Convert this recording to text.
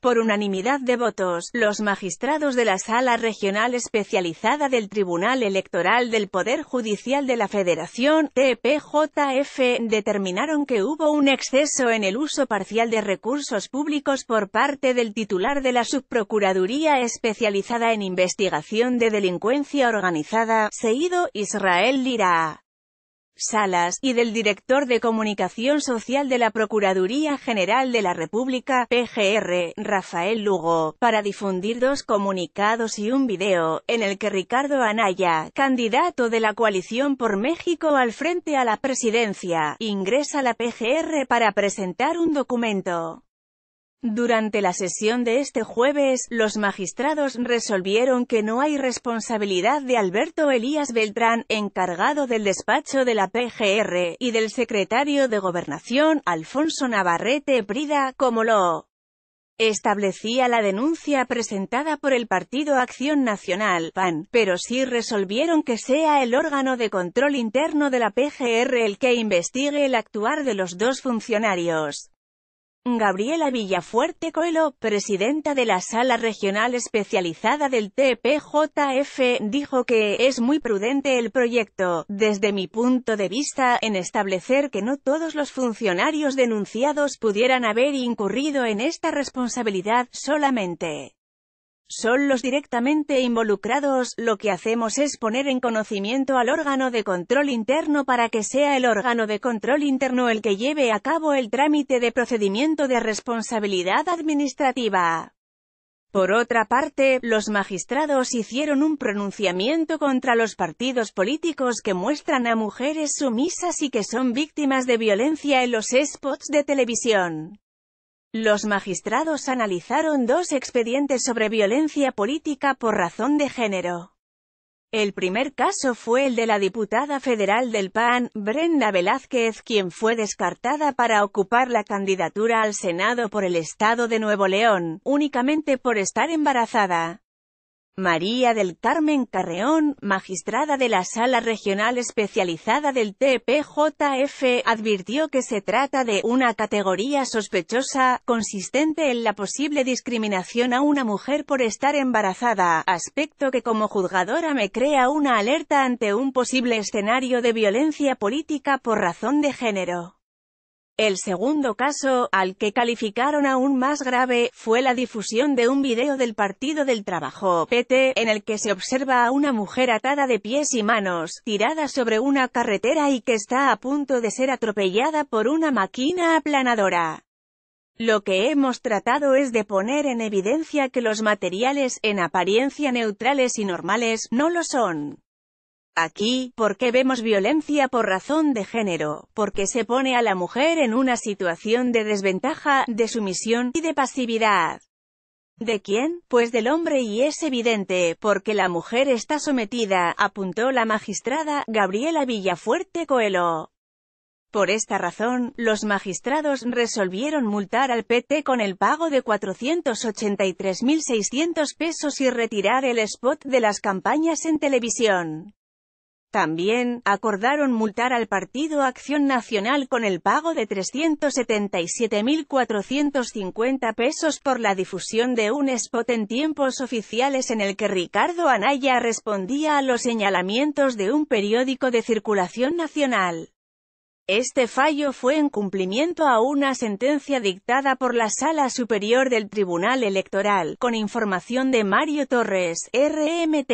Por unanimidad de votos, los magistrados de la Sala Regional Especializada del Tribunal Electoral del Poder Judicial de la Federación, TPJF, determinaron que hubo un exceso en el uso parcial de recursos públicos por parte del titular de la Subprocuraduría Especializada en Investigación de Delincuencia Organizada, Seido Israel Lira. Salas, y del director de Comunicación Social de la Procuraduría General de la República, PGR, Rafael Lugo, para difundir dos comunicados y un video, en el que Ricardo Anaya, candidato de la coalición por México al frente a la presidencia, ingresa a la PGR para presentar un documento durante la sesión de este jueves, los magistrados resolvieron que no hay responsabilidad de Alberto Elías Beltrán, encargado del despacho de la PGR, y del secretario de Gobernación, Alfonso Navarrete Prida, como lo establecía la denuncia presentada por el Partido Acción Nacional, PAN, pero sí resolvieron que sea el órgano de control interno de la PGR el que investigue el actuar de los dos funcionarios. Gabriela Villafuerte Coelho, presidenta de la Sala Regional Especializada del TPJF, dijo que «es muy prudente el proyecto, desde mi punto de vista, en establecer que no todos los funcionarios denunciados pudieran haber incurrido en esta responsabilidad, solamente son los directamente involucrados, lo que hacemos es poner en conocimiento al órgano de control interno para que sea el órgano de control interno el que lleve a cabo el trámite de procedimiento de responsabilidad administrativa. Por otra parte, los magistrados hicieron un pronunciamiento contra los partidos políticos que muestran a mujeres sumisas y que son víctimas de violencia en los spots de televisión. Los magistrados analizaron dos expedientes sobre violencia política por razón de género. El primer caso fue el de la diputada federal del PAN, Brenda Velázquez, quien fue descartada para ocupar la candidatura al Senado por el Estado de Nuevo León, únicamente por estar embarazada. María del Carmen Carreón, magistrada de la Sala Regional Especializada del TPJF, advirtió que se trata de una categoría sospechosa, consistente en la posible discriminación a una mujer por estar embarazada, aspecto que como juzgadora me crea una alerta ante un posible escenario de violencia política por razón de género. El segundo caso, al que calificaron aún más grave, fue la difusión de un video del Partido del Trabajo, PT, en el que se observa a una mujer atada de pies y manos, tirada sobre una carretera y que está a punto de ser atropellada por una máquina aplanadora. Lo que hemos tratado es de poner en evidencia que los materiales, en apariencia neutrales y normales, no lo son. Aquí, ¿por qué vemos violencia por razón de género, porque se pone a la mujer en una situación de desventaja, de sumisión y de pasividad. ¿De quién? Pues del hombre y es evidente, porque la mujer está sometida, apuntó la magistrada, Gabriela Villafuerte Coelho. Por esta razón, los magistrados resolvieron multar al PT con el pago de 483.600 pesos y retirar el spot de las campañas en televisión. También, acordaron multar al Partido Acción Nacional con el pago de 377.450 pesos por la difusión de un spot en tiempos oficiales en el que Ricardo Anaya respondía a los señalamientos de un periódico de circulación nacional. Este fallo fue en cumplimiento a una sentencia dictada por la Sala Superior del Tribunal Electoral, con información de Mario Torres, RMT.